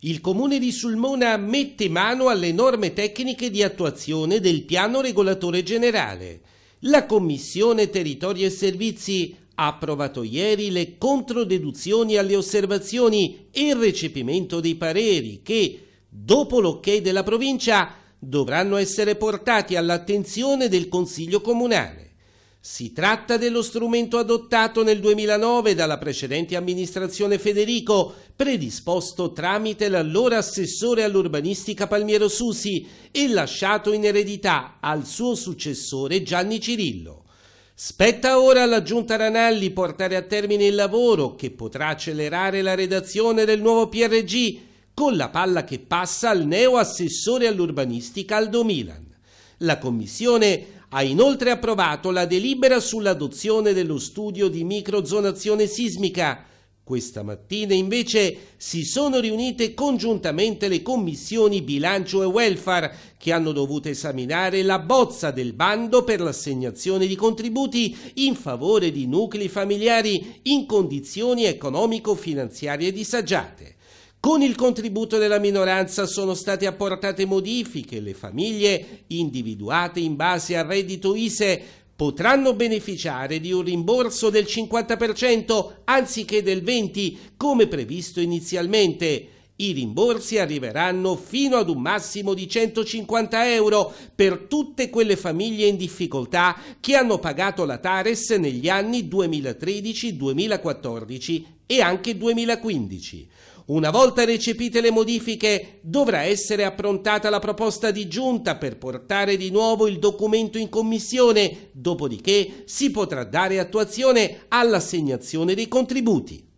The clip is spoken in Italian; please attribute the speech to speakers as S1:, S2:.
S1: Il comune di Sulmona mette mano alle norme tecniche di attuazione del piano regolatore generale. La Commissione Territori e Servizi ha approvato ieri le controdeduzioni alle osservazioni e il recepimento dei pareri che, dopo l'ok della provincia, dovranno essere portati all'attenzione del Consiglio Comunale. Si tratta dello strumento adottato nel 2009 dalla precedente amministrazione Federico, predisposto tramite l'allora assessore all'urbanistica Palmiero Susi e lasciato in eredità al suo successore Gianni Cirillo. Spetta ora alla Giunta Ranalli portare a termine il lavoro che potrà accelerare la redazione del nuovo PRG con la palla che passa al neo assessore all'urbanistica Aldo Milan. La Commissione ha inoltre approvato la delibera sull'adozione dello studio di microzonazione sismica. Questa mattina invece si sono riunite congiuntamente le commissioni bilancio e welfare che hanno dovuto esaminare la bozza del bando per l'assegnazione di contributi in favore di nuclei familiari in condizioni economico-finanziarie disagiate. Con il contributo della minoranza sono state apportate modifiche. Le famiglie individuate in base al reddito ISE potranno beneficiare di un rimborso del 50% anziché del 20% come previsto inizialmente. I rimborsi arriveranno fino ad un massimo di 150 euro per tutte quelle famiglie in difficoltà che hanno pagato la Tares negli anni 2013, 2014 e anche 2015. Una volta recepite le modifiche, dovrà essere approntata la proposta di giunta per portare di nuovo il documento in commissione, dopodiché si potrà dare attuazione all'assegnazione dei contributi.